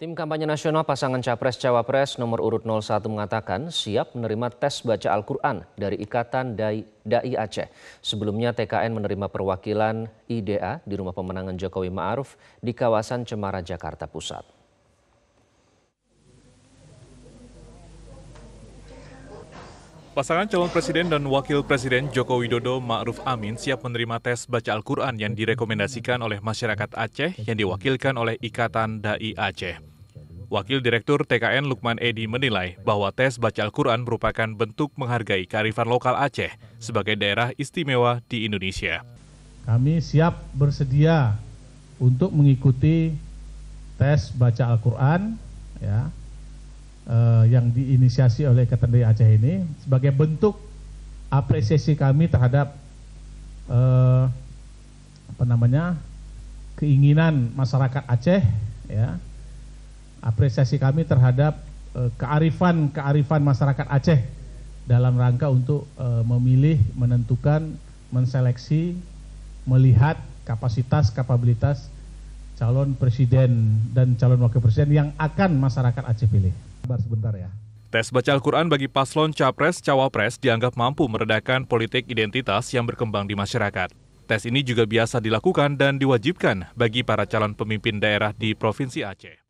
Tim kampanye nasional pasangan Capres-Cawapres nomor urut 01 mengatakan siap menerima tes baca Al-Quran dari Ikatan Dai, Dai Aceh. Sebelumnya TKN menerima perwakilan IDA di rumah pemenangan Jokowi Ma'ruf di kawasan Cemara, Jakarta Pusat. Pasangan calon presiden dan wakil presiden Joko Widodo Ma'ruf Amin siap menerima tes baca Al-Quran yang direkomendasikan oleh masyarakat Aceh yang diwakilkan oleh Ikatan Dai Aceh. Wakil Direktur TKN Lukman Edi menilai bahwa tes baca Al-Quran merupakan bentuk menghargai kearifan lokal Aceh sebagai daerah istimewa di Indonesia. Kami siap bersedia untuk mengikuti tes baca Al-Quran ya, eh, yang diinisiasi oleh Ketendai Aceh ini sebagai bentuk apresiasi kami terhadap eh, apa namanya keinginan masyarakat Aceh ya apresiasi kami terhadap eh, kearifan kearifan masyarakat Aceh dalam rangka untuk eh, memilih, menentukan, menseleksi, melihat kapasitas, kapabilitas calon presiden dan calon wakil presiden yang akan masyarakat Aceh pilih. Sabar sebentar ya. Tes baca Al-Quran bagi paslon Capres-Cawapres dianggap mampu meredakan politik identitas yang berkembang di masyarakat. Tes ini juga biasa dilakukan dan diwajibkan bagi para calon pemimpin daerah di Provinsi Aceh.